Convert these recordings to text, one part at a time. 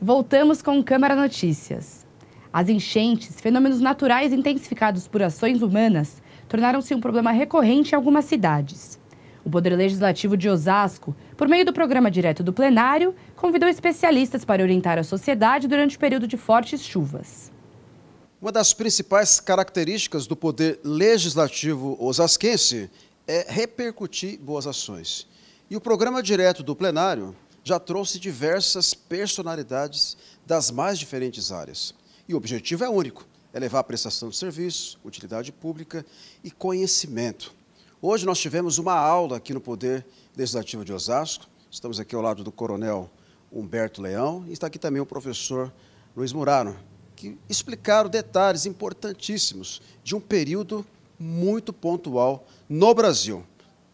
Voltamos com Câmara Notícias. As enchentes, fenômenos naturais intensificados por ações humanas, tornaram-se um problema recorrente em algumas cidades. O Poder Legislativo de Osasco, por meio do programa direto do plenário, convidou especialistas para orientar a sociedade durante o período de fortes chuvas. Uma das principais características do Poder Legislativo osasquense é repercutir boas ações. E o programa direto do plenário já trouxe diversas personalidades das mais diferentes áreas. E o objetivo é único: é levar a prestação de serviço, utilidade pública e conhecimento. Hoje nós tivemos uma aula aqui no Poder Legislativo de Osasco. Estamos aqui ao lado do Coronel Humberto Leão e está aqui também o professor Luiz Murano, que explicaram detalhes importantíssimos de um período muito pontual no Brasil.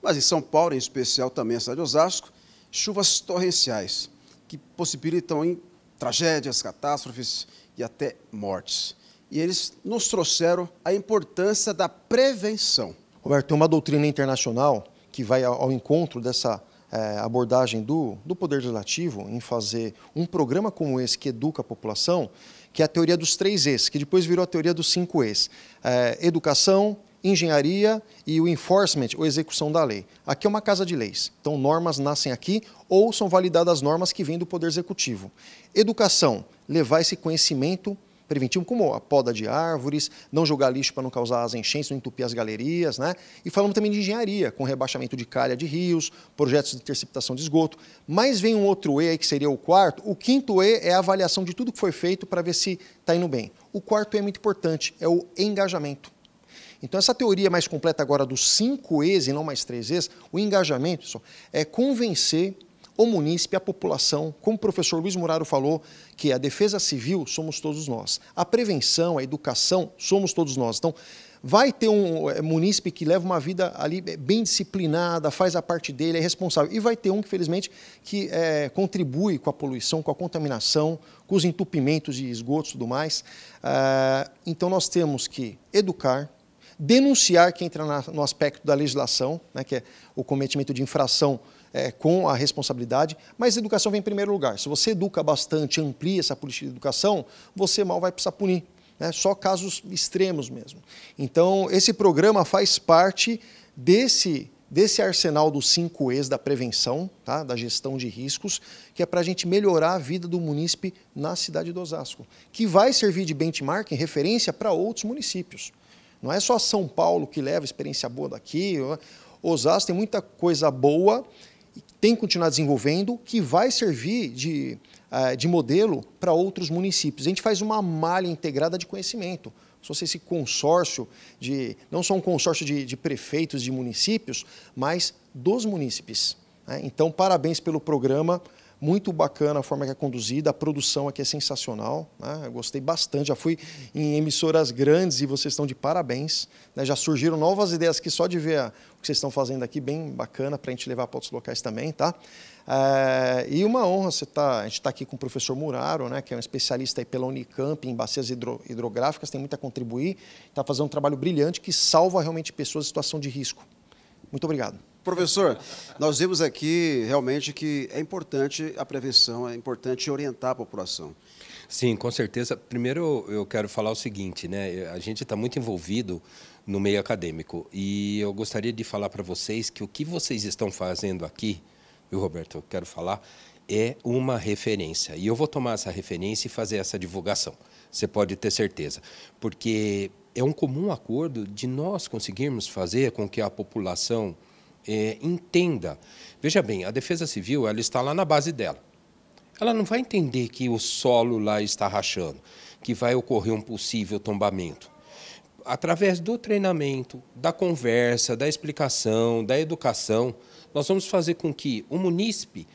Mas em São Paulo, em especial também a cidade de Osasco, chuvas torrenciais, que possibilitam em tragédias, catástrofes e até mortes. E eles nos trouxeram a importância da prevenção. Roberto, tem uma doutrina internacional que vai ao encontro dessa é, abordagem do, do Poder Legislativo em fazer um programa como esse que educa a população, que é a teoria dos três E's, que depois virou a teoria dos cinco E's. É, educação, engenharia e o enforcement, ou execução da lei. Aqui é uma casa de leis, então normas nascem aqui ou são validadas normas que vêm do Poder Executivo. Educação, levar esse conhecimento preventivo, como a poda de árvores, não jogar lixo para não causar as enchentes, não entupir as galerias, né? E falamos também de engenharia, com rebaixamento de calha de rios, projetos de interceptação de esgoto. Mas vem um outro E aí, que seria o quarto. O quinto E é a avaliação de tudo que foi feito para ver se está indo bem. O quarto E é muito importante, é o engajamento. Então, essa teoria mais completa agora dos cinco E's e não mais três E's, o engajamento só, é convencer o munícipe, a população, como o professor Luiz Muraro falou, que a defesa civil somos todos nós, a prevenção, a educação somos todos nós. Então, vai ter um é, munícipe que leva uma vida ali é, bem disciplinada, faz a parte dele, é responsável. E vai ter um, que, que é, contribui com a poluição, com a contaminação, com os entupimentos de esgotos e tudo mais. Ah, então, nós temos que educar, denunciar que entra na, no aspecto da legislação, né, que é o cometimento de infração é, com a responsabilidade, mas educação vem em primeiro lugar. Se você educa bastante, amplia essa política de educação, você mal vai precisar punir. Né? Só casos extremos mesmo. Então, esse programa faz parte desse desse arsenal dos 5 E's da prevenção, tá? da gestão de riscos, que é para a gente melhorar a vida do munícipe na cidade do Osasco, que vai servir de benchmark, em referência para outros municípios. Não é só São Paulo que leva experiência boa daqui. É? Osasco tem muita coisa boa, tem que continuar desenvolvendo, que vai servir de, eh, de modelo para outros municípios. A gente faz uma malha integrada de conhecimento. Se fosse esse consórcio, de não só um consórcio de, de prefeitos de municípios, mas dos munícipes. Né? Então, parabéns pelo programa. Muito bacana a forma que é conduzida, a produção aqui é sensacional. Né? Eu gostei bastante, já fui em emissoras grandes e vocês estão de parabéns. Né? Já surgiram novas ideias que só de ver o que vocês estão fazendo aqui, bem bacana para a gente levar para outros locais também, tá? É, e uma honra você tá, a gente estar tá aqui com o professor Muraro, né, que é um especialista aí pela Unicamp em bacias hidro, hidrográficas, tem muito a contribuir, está fazendo um trabalho brilhante que salva realmente pessoas em situação de risco. Muito obrigado. Professor, nós vimos aqui realmente que é importante a prevenção, é importante orientar a população. Sim, com certeza. Primeiro eu quero falar o seguinte, né? A gente está muito envolvido no meio acadêmico e eu gostaria de falar para vocês que o que vocês estão fazendo aqui, viu, Roberto? Eu quero falar é uma referência e eu vou tomar essa referência e fazer essa divulgação. Você pode ter certeza, porque é um comum acordo de nós conseguirmos fazer com que a população é, entenda. Veja bem, a Defesa Civil ela está lá na base dela. Ela não vai entender que o solo lá está rachando, que vai ocorrer um possível tombamento. Através do treinamento, da conversa, da explicação, da educação, nós vamos fazer com que o munícipe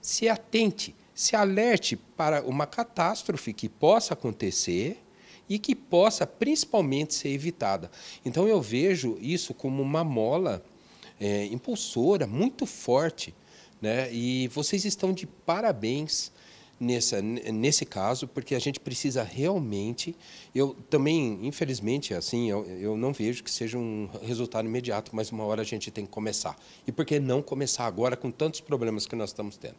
se atente, se alerte para uma catástrofe que possa acontecer e que possa principalmente ser evitada. Então eu vejo isso como uma mola é, impulsora, muito forte. Né? E vocês estão de parabéns nessa, nesse caso, porque a gente precisa realmente. Eu também, infelizmente, assim, eu, eu não vejo que seja um resultado imediato, mas uma hora a gente tem que começar. E por que não começar agora com tantos problemas que nós estamos tendo?